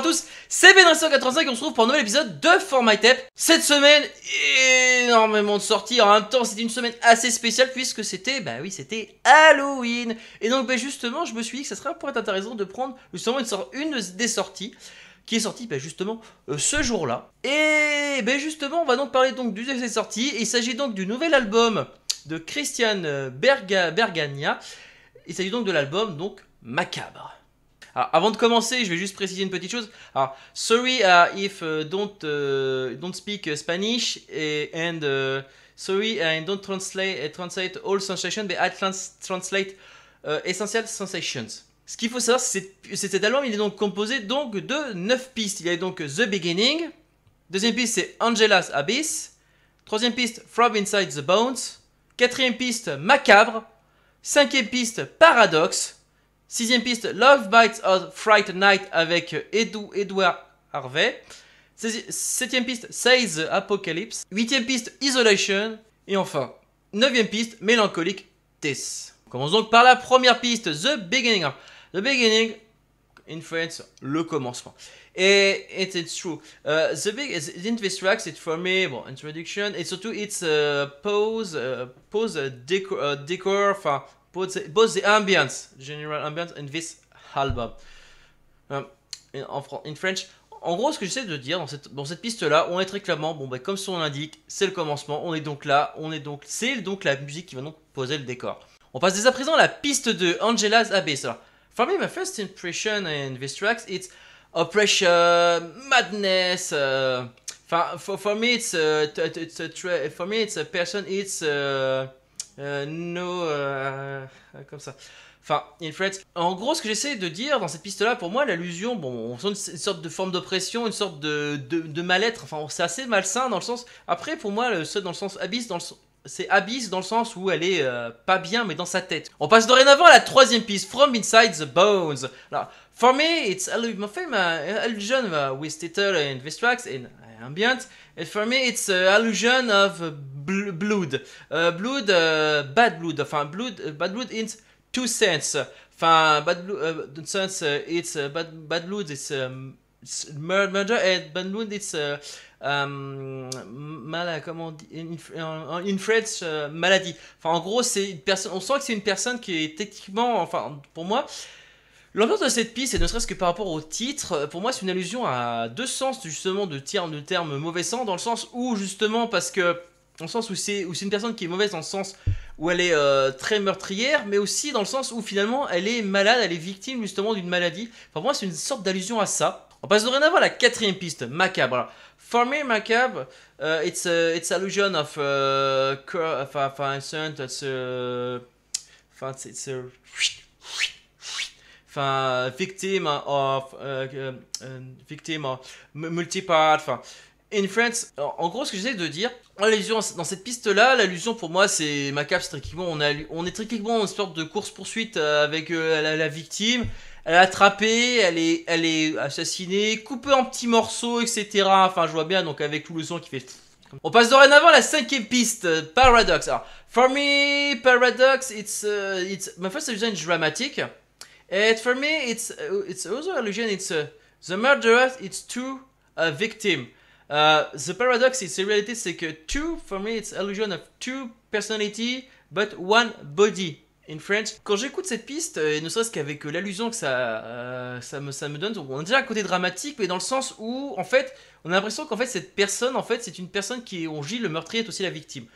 à tous, c'est Ben185 on se retrouve pour un nouvel épisode de For My Tap Cette semaine, énormément de sorties, en même temps c'est une semaine assez spéciale puisque c'était, bah oui, c'était Halloween. Et donc bah justement, je me suis dit que ça serait pour être intéressant de prendre justement une, une des sorties qui est sortie bah justement euh, ce jour-là. Et ben justement, on va donc parler donc de ces sortie. Il s'agit donc du nouvel album de Christian euh, Berga, Bergania. Il s'agit donc de l'album donc Macabre avant de commencer, je vais juste préciser une petite chose. sorry uh, if uh, don't uh, don't speak Spanish and sorry and don't translate translate all sensations, but I translate essential sensations. Ce qu'il faut savoir, c'est que cet album il est donc composé donc de 9 pistes. Il y a donc The Beginning, deuxième piste c'est Angela's Abyss, troisième piste From Inside the Bones, quatrième piste Macabre, cinquième piste Paradoxe, Sixième piste, Love Bites of Fright Night avec Edouard Harvey. Septième piste, Say the Apocalypse. Huitième piste, Isolation. Et enfin, neuvième piste, Mélancolique Tess. Commençons donc par la première piste, The Beginning. The Beginning, influence, le commencement. Et c'est it's true. Euh, the big in it's for me, introduction, et surtout it's a euh, pose, euh, pose décor, enfin both the, ambience, general ambience, in this album. Euh, en français French, en gros, ce que j'essaie de dire dans cette, dans cette piste-là, on est très clairement, bon, bah, comme son l'indique, c'est le commencement, on est donc là, on est donc, c'est donc la musique qui va donc poser le décor. On passe dès à présent à la piste de Angela's Abyss. Alors, for me, my first impression in this track, it's oppression, madness. Uh, for, me, it's euh, a, for me, it's a person, it's. Euh, euh, no, euh, euh, comme ça. Enfin, in En gros, ce que j'essaie de dire dans cette piste-là, pour moi, l'allusion, bon, on sent une, sorte de forme d'oppression, une sorte de, mal-être. Enfin, c'est assez malsain dans le sens. Après, pour moi, le, dans le sens abyss, dans le C'est abyss dans le sens où elle est euh, pas bien, mais dans sa tête. On passe dorénavant à la troisième piste, From Inside the Bones. Alors, for me, it's a little bit with and ambient. And for me, it's an euh, allusion of blood. Euh, blood, euh, bad blood. Enfin, blood, bad blood in two sense. Enfin, bad blood, sense, it's bad, bad blood, it's, um, murder, and bad blood, it's. Um, mal, comment on dit, in, French, maladie. Enfin, en gros, c'est une personne. On sent que c'est une personne qui est techniquement, enfin, pour moi, L'ambiance de cette piste, et ne serait-ce que par rapport au titre, euh, pour moi c'est une allusion à deux sens justement de terme, de mauvais sens dans le sens où justement parce que, dans le sens où c'est une personne qui est mauvaise dans le sens où elle est euh, très meurtrière, mais aussi dans le sens où finalement elle est malade, elle est victime justement d'une maladie. pour moi, c'est une sorte d'allusion à ça. On passe dorénavant à la quatrième piste, macabre. for me, macabre, uh, it's allusion of, fa euh, of, enfin victime of euh, euh, euh victime enfin in France en gros ce que j'essaie de dire l'allusion dans cette piste là l'allusion pour moi c'est macabre c'est strictement. on, est on est strictement une sorte de course poursuite euh, avec euh, la, victime elle est attrapée, elle est, elle est assassinée, coupée en petits morceaux, etc. Enfin, je vois bien, donc avec tout le son qui fait... On passe dorénavant à la cinquième piste, Paradox. Alors, for me, Paradox, it's... it's... Ma foi, c'est une dramatique. Et for me, c'est uh, it's also illusion. It's uh, the murderer. It's two uh, victim. Uh, the paradox C'est que two for me, it's illusion of two personality but one body. En français, Quand j'écoute cette piste, euh, et ne serait-ce qu'avec euh, l'allusion que ça, euh, ça, me, ça me donne, on dirait un côté dramatique, mais dans le sens où, en fait, on a l'impression qu'en fait, cette personne, en fait, c'est une personne qui on le meurtrier est aussi la victime.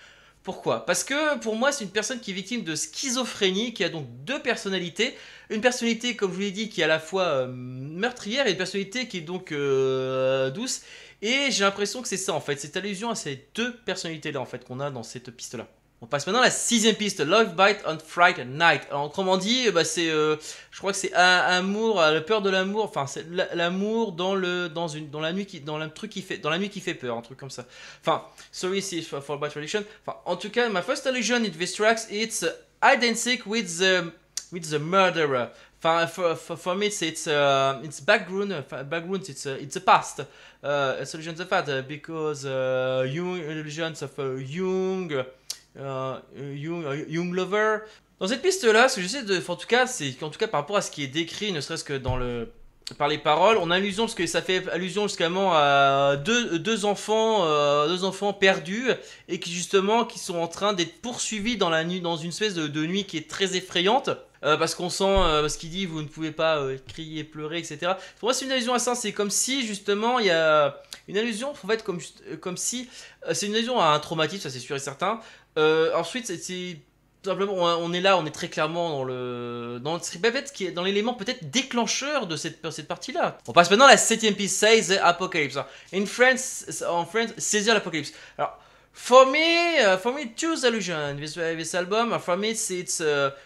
Pourquoi Parce que pour moi, c'est une personne qui est victime de schizophrénie, qui a donc deux personnalités. Une personnalité, comme je vous l'ai dit, qui est à la fois euh, meurtrière et une personnalité qui est donc euh, douce. Et j'ai l'impression que c'est ça en fait, cette allusion à ces deux personnalités-là en fait qu'on a dans cette piste-là. On passe maintenant à la sixième piste, Love Bite on Fright Night. Alors, autrement dit, bah, c'est, euh, je crois que c'est un amour, euh, la peur de l'amour, enfin c'est l'amour dans le, dans une, dans la nuit qui, dans le truc qui fait, dans la nuit qui fait peur, un truc comme ça. Enfin, sorry c'est for, for bad Enfin, en tout cas, my first illusion in this tracks, it's identical with the, with the murderer. Enfin, for, for, for me, it's it's, uh, background, background, it's uh, it's the past. Uh, a solution the past uh, because uh, religions of Jung. Uh, euh, euh, euh, Young, Lover. Dans cette piste-là, ce que j'essaie de. En tout cas, c'est qu'en tout cas, par rapport à ce qui est décrit, ne serait-ce que dans le par les paroles. On a allusion, parce que ça fait allusion justement à deux, deux enfants, deux enfants perdus et qui justement qui sont en train d'être poursuivis dans la nuit, dans une espèce de, nuit qui est très effrayante. parce qu'on sent, Ce qu'il dit, vous ne pouvez pas crier, pleurer, etc. Pour moi, c'est une allusion à ça. C'est comme si justement il y a une allusion, en fait, comme, euh, comme si. Euh, c'est une allusion à un traumatisme, ça c'est sûr et certain. Euh, ensuite, c'est simplement, on, est là, on est très clairement dans le dans le qui est dans l'élément peut-être déclencheur de cette, cette partie-là. On passe maintenant à la septième piece, Seize Apocalypse. In France, en France, saisir l'apocalypse. Alors, for me, for me, choose allusion. Uh, this, album, for me, it's,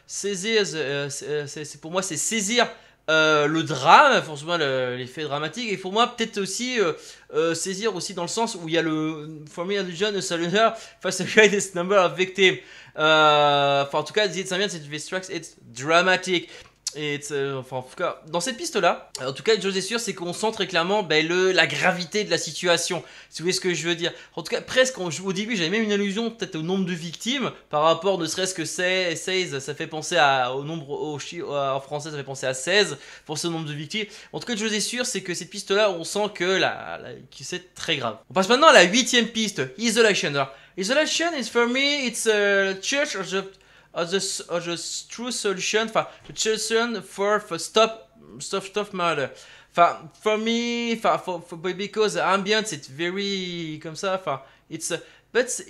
saisir, c'est pour moi, c'est saisir euh, le drame, forcément l'effet dramatique, et pour moi peut-être aussi euh, euh, saisir aussi dans le sens où il y a le Formula du de Salinger face à greatest number of victims. enfin en tout cas, The Sambient, c'est Vistrax, it's dramatic. Et euh, enfin, cas, dans cette piste-là, en tout cas, je chose est sûre, c'est qu'on sent très clairement ben, le, la gravité de la situation. Si vous voyez ce que je veux dire. En tout cas, presque au début, j'avais même une allusion peut-être au nombre de victimes par rapport, ne serait-ce que 16, ça fait penser à, au nombre en français, ça fait penser à 16 pour ce nombre de victimes. En tout cas, je chose est sûre, c'est que cette piste-là, on sent que, c'est très grave. On passe maintenant à la huitième piste, Isolation. isolation is for me, it's a euh, church of a, true solution enfin the solution for, for stop stop stop murder enfin for me enfin for, for because the ambience it's very comme ça enfin it's but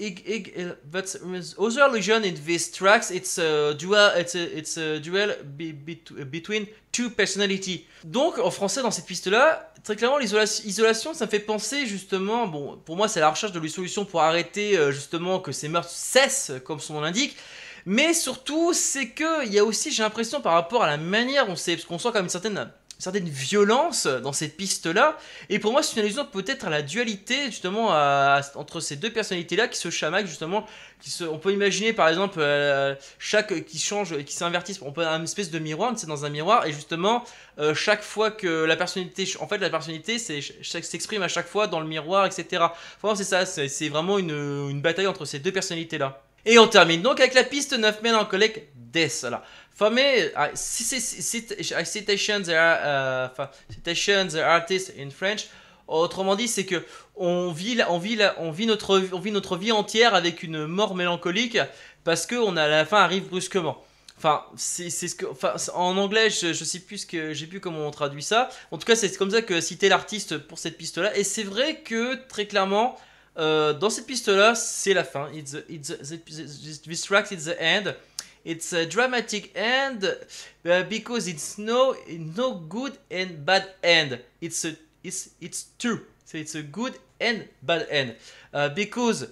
but other illusion in these tracks it's a duel it's a, it's a duel between two personality donc en français dans cette piste là très clairement l'isolation ça me fait penser justement bon pour moi c'est la recherche de solution pour arrêter euh, justement que ces meurtres cessent comme son nom l'indique mais surtout, c'est que il y a aussi, j'ai l'impression, par rapport à la manière on sait parce qu'on sent quand même une certaine violence dans cette piste-là. Et pour moi, c'est une allusion peut-être à la dualité, justement, entre ces deux personnalités-là qui se chamaquent, justement. Qui on peut imaginer, par exemple, euh, chaque qui change, qui s'invertissent, on peut une espèce de miroir, c'est dans un miroir, et justement, euh, chaque fois que la personnalité, en fait, la personnalité s'exprime à chaque fois dans le miroir, etc. c'est ça, c'est vraiment une bataille entre ces deux personnalités-là. Et on termine donc avec la piste 9 mélancolique Death. Alors, for me, I, citation the, artist in French. Autrement dit, c'est que on vit, on vit notre, notre vie entière avec une mort mélancolique parce que on a la fin arrive brusquement. Enfin, c'est ce que, en anglais, je, ne sais plus que, j'ai plus comment on traduit ça. En tout cas, c'est comme ça que citer l'artiste pour cette piste-là. Et c'est vrai que très clairement, Euh, dans cette piste-là, c'est la fin. It's, a, it's, a, it's this track is the end. It's a uh, dramatic end uh, because it's no, no good and bad end. It's, a, it's, it's true. So it's a good and bad end. Uh, because,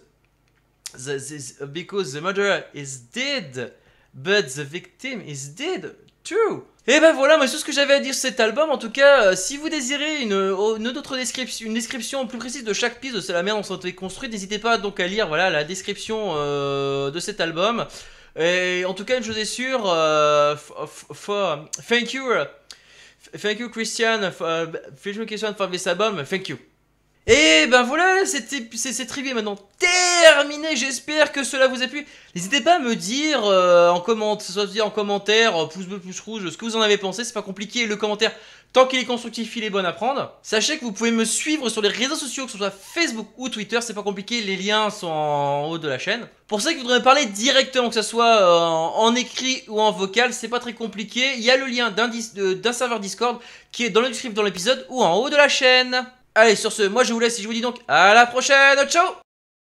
the, this, because the murderer is dead, but the victim is dead. True. Et eh ben voilà, c'est tout ce que j'avais à dire sur cet album. En tout cas, euh, si vous désirez une, euh, une autre description, une description plus précise de chaque piste de C'est la merde on s'en est construit, n'hésitez pas donc à lire voilà la description euh, de cet album. Et en tout cas, je chose est sûre, euh, thank you, thank you Christian, thank you Christian for this album, thank you. Et ben voilà, c'est cette bien maintenant terminé, J'espère que cela vous a plu. N'hésitez pas à me dire euh, en commentaire, dire en commentaire, pouce bleu, pouce rouge, ce que vous en avez pensé. C'est pas compliqué. Le commentaire, tant qu'il est constructif, il est bon à prendre. Sachez que vous pouvez me suivre sur les réseaux sociaux, que ce soit Facebook ou Twitter. C'est pas compliqué. Les liens sont en haut de la chaîne. Pour ceux qui voudraient parler directement, que ce soit euh, en écrit ou en vocal, c'est pas très compliqué. Il y a le lien d'un serveur Discord qui est dans le description dans l'épisode ou en haut de la chaîne. Allez, sur ce, moi je vous laisse et je vous dis donc à la prochaine. Ciao